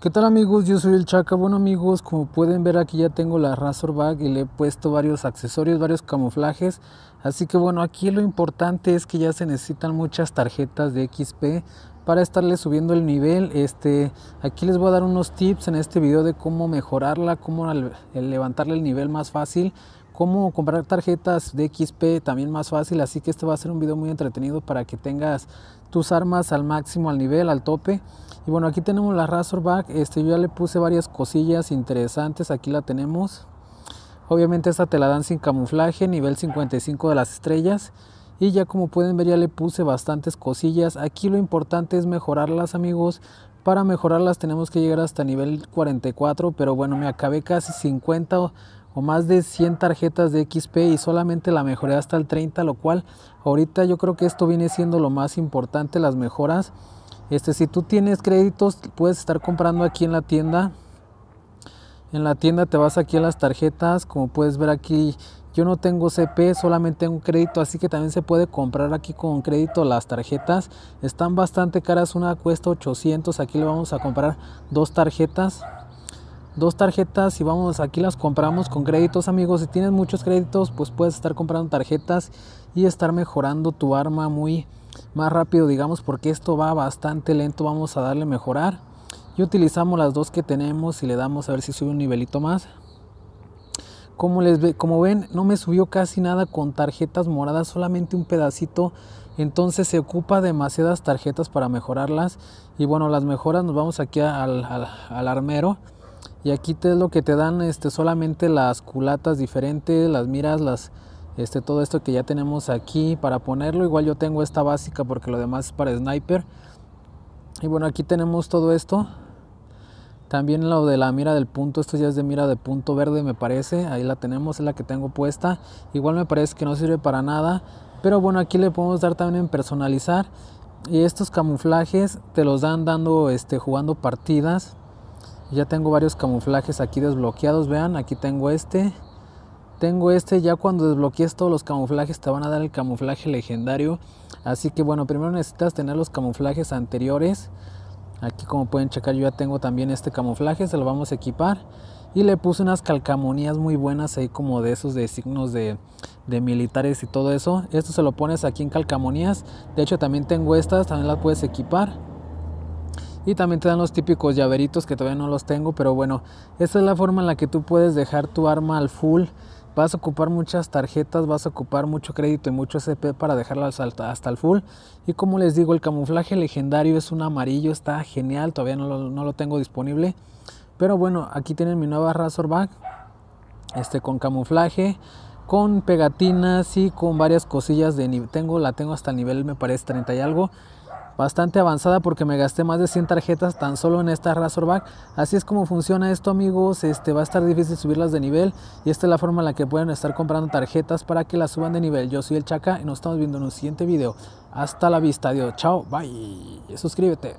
¿Qué tal amigos? Yo soy el Chaca. Bueno amigos, como pueden ver aquí ya tengo la Razor Bag y le he puesto varios accesorios, varios camuflajes. Así que bueno, aquí lo importante es que ya se necesitan muchas tarjetas de XP para estarle subiendo el nivel. Este, aquí les voy a dar unos tips en este video de cómo mejorarla, cómo levantarle el nivel más fácil cómo comprar tarjetas de XP también más fácil, así que este va a ser un video muy entretenido para que tengas tus armas al máximo, al nivel, al tope. Y bueno, aquí tenemos la Razorback, este, yo ya le puse varias cosillas interesantes, aquí la tenemos. Obviamente esta te la dan sin camuflaje, nivel 55 de las estrellas. Y ya como pueden ver ya le puse bastantes cosillas. Aquí lo importante es mejorarlas amigos. Para mejorarlas tenemos que llegar hasta nivel 44, pero bueno me acabé casi 50 o más de 100 tarjetas de XP y solamente la mejoré hasta el 30, lo cual ahorita yo creo que esto viene siendo lo más importante, las mejoras. Este, si tú tienes créditos, puedes estar comprando aquí en la tienda. En la tienda te vas aquí a las tarjetas, como puedes ver aquí, yo no tengo CP, solamente un crédito, así que también se puede comprar aquí con crédito las tarjetas. Están bastante caras, una cuesta 800, aquí le vamos a comprar dos tarjetas dos tarjetas y vamos, aquí las compramos con créditos, amigos. Si tienes muchos créditos, pues puedes estar comprando tarjetas y estar mejorando tu arma muy más rápido, digamos, porque esto va bastante lento. Vamos a darle mejorar. Y utilizamos las dos que tenemos y le damos a ver si sube un nivelito más. Como, les ve, como ven, no me subió casi nada con tarjetas moradas, solamente un pedacito. Entonces se ocupa demasiadas tarjetas para mejorarlas. Y bueno, las mejoras nos vamos aquí al, al, al armero y aquí te es lo que te dan este, solamente las culatas diferentes, las miras, las, este, todo esto que ya tenemos aquí para ponerlo. Igual yo tengo esta básica porque lo demás es para sniper. Y bueno, aquí tenemos todo esto. También lo de la mira del punto, esto ya es de mira de punto verde me parece, ahí la tenemos, es la que tengo puesta. Igual me parece que no sirve para nada, pero bueno, aquí le podemos dar también en personalizar. Y estos camuflajes te los dan dando, este, jugando partidas. Ya tengo varios camuflajes aquí desbloqueados, vean, aquí tengo este. Tengo este, ya cuando desbloquees todos los camuflajes te van a dar el camuflaje legendario. Así que bueno, primero necesitas tener los camuflajes anteriores. Aquí como pueden checar yo ya tengo también este camuflaje, se lo vamos a equipar. Y le puse unas calcamonías muy buenas ahí como de esos de signos de, de militares y todo eso. Esto se lo pones aquí en calcamonías. De hecho también tengo estas, también las puedes equipar y también te dan los típicos llaveritos que todavía no los tengo, pero bueno, esta es la forma en la que tú puedes dejar tu arma al full. Vas a ocupar muchas tarjetas, vas a ocupar mucho crédito y mucho SP para dejarla hasta el full. Y como les digo, el camuflaje legendario es un amarillo, está genial, todavía no lo, tengo disponible. Pero bueno, aquí tienen mi nueva Razorback, este con camuflaje con pegatinas y con varias cosillas de tengo la tengo hasta el nivel me parece 30 y algo bastante avanzada porque me gasté más de 100 tarjetas tan solo en esta Razorback. Así es como funciona esto amigos, este va a estar difícil subirlas de nivel y esta es la forma en la que pueden estar comprando tarjetas para que las suban de nivel. Yo soy el Chaca y nos estamos viendo en un siguiente video. Hasta la vista, adiós, chao, bye, suscríbete.